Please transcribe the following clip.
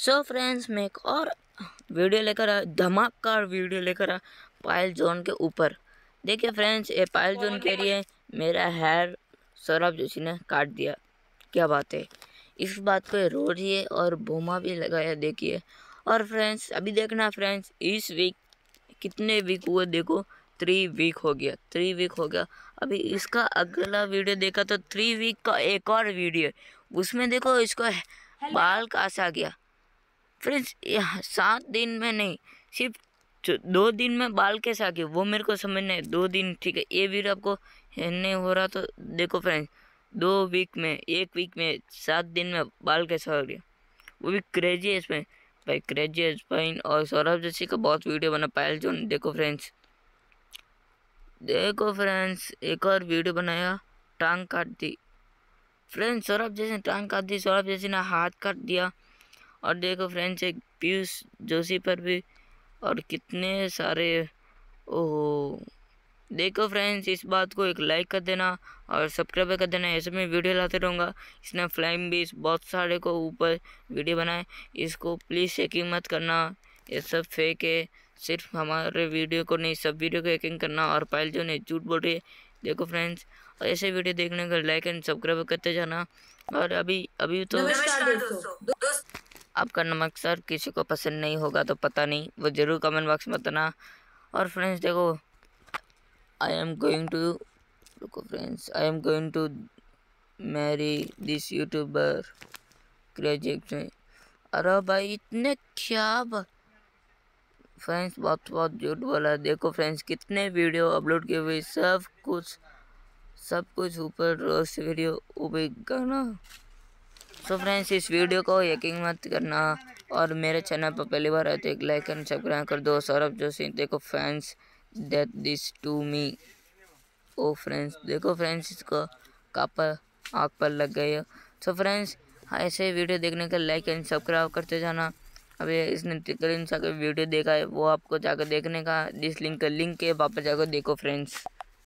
so friends मैं एक और वीडियो लेकर आया धमाकार वीडियो लेकर आया पायल जोन के ऊपर देखिए फ्रेंड्स ये पायल जोन के लिए मेरा हेयर सौरभ जोशी ने काट दिया क्या बात है इस बात को रो रही है और बोमा भी लगाया देखिए और फ्रेंड्स अभी देखना फ्रेंड्स इस वीक कितने वीक हुए देखो थ्री वीक हो गया थ्री वीक हो गया अभी इसका अगला वीडियो देखा तो थ्री वीक का एक और वीडियो उसमें देखो इसको बाल कासा गया फ्रेंड्स सात दिन में नहीं सिर्फ दो दिन में बाल कैसे आ गए वो मेरे को समझ नहीं दो दिन ठीक है ये वीडियो आपको नहीं हो रहा तो देखो फ्रेंड्स दो वीक में एक वीक में सात दिन में बाल कैसा हो गया वो भी क्रेजी है इसमें भाई क्रेजी है स्पाइन और सौरभ जैसी का बहुत वीडियो बना पायल जो देखो फ्रेंड्स देखो फ्रेंड्स एक और वीडियो बनाया टांग काट दी फ्रेंड्स सौरभ जैसे टांग काट दी सौरभ जैसे ने हाथ काट दिया और देखो फ्रेंड्स एक पीयूष जोशी पर भी और कितने सारे ओहो देखो फ्रेंड्स इस बात को एक लाइक कर देना और सब्सक्राइब कर देना ऐसे में वीडियो लाते रहूँगा इसने फ्लाइम भी इस बहुत सारे को ऊपर वीडियो बनाए इसको प्लीज़ चेकिंग मत करना ये सब फेक है सिर्फ हमारे वीडियो को नहीं सब वीडियो को हैकिंग करना और पायल जो नहीं झूठ बोल रही है देखो फ्रेंड्स और ऐसे वीडियो देखने को लाइक एंड सब्सक्राइब करते जाना और अभी अभी तो नमस्कार दोस्तों आपका नमक सर किसी को पसंद नहीं होगा तो पता नहीं वो ज़रूर कमेंट बॉक्स में बताना और फ्रेंड्स देखो आई एम गोइंग टू रुको friends I am going to marry this YouTuber crazy अरे भाई इतने क्या फ्रेंड्स बहुत बहुत झूठ बोला देखो फ्रेंड्स कितने वीडियो अपलोड किए हुए सब कुछ सब कुछ ऊपर रोज वीडियो ऊपर गाना सो फ्रेंड्स इस वीडियो को यकीन मत करना और मेरे चैनल पर पहली बार आए तो एक लाइक एंड सब्सक्राइब कर दो सौरभ सिंह देखो friends date this to me ओ फ्रेंड्स देखो फ्रेंड्स इसको कापर आग पर लग गई है सो फ्रेंड्स ऐसे वीडियो देखने के लाइक एंड सब्सक्राइब करते जाना अभी इसने ट्रिकल इंस्टा वीडियो देखा है वो आपको जाकर देखने का जिस लिंक का लिंक है वापस जाकर देखो फ्रेंड्स